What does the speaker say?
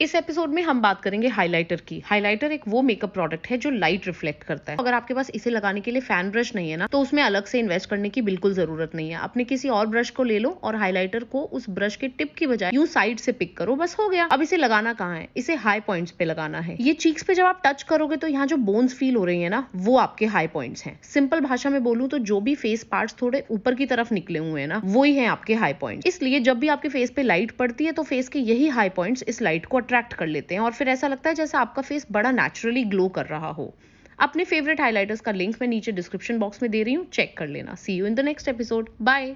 इस एपिसोड में हम बात करेंगे हाइलाइटर की हाइलाइटर एक वो मेकअप प्रोडक्ट है जो लाइट रिफ्लेक्ट करता है अगर आपके पास इसे लगाने के लिए फैन ब्रश नहीं है ना तो उसमें अलग से इन्वेस्ट करने की बिल्कुल जरूरत नहीं है अपने किसी और ब्रश को ले लो और हाइलाइटर को उस ब्रश के टिप की बजाय यू साइड से पिक करो बस हो गया अब इसे लगाना कहाँ है इसे हाई पॉइंट्स पे लगाना है ये चीक्स पे जब आप टच करोगे तो यहाँ जो बोन्स फील हो रही है ना वो आपके हाई पॉइंट्स हैं सिंपल भाषा में बोलूँ तो जो भी फेस पार्ट्स थोड़े ऊपर की तरफ निकले हुए हैं ना वही है आपके हाई पॉइंट इसलिए जब भी आपके फेस पे लाइट पड़ती है तो फेस के यही हाई पॉइंट्स इस लाइट को अट्रैक्ट कर लेते हैं और फिर ऐसा लगता है जैसे आपका फेस बड़ा नेचुरली ग्लो कर रहा हो अपने फेवरेट हाइलाइटर्स का लिंक मैं नीचे डिस्क्रिप्शन बॉक्स में दे रही हूँ चेक कर लेना see you in the next episode bye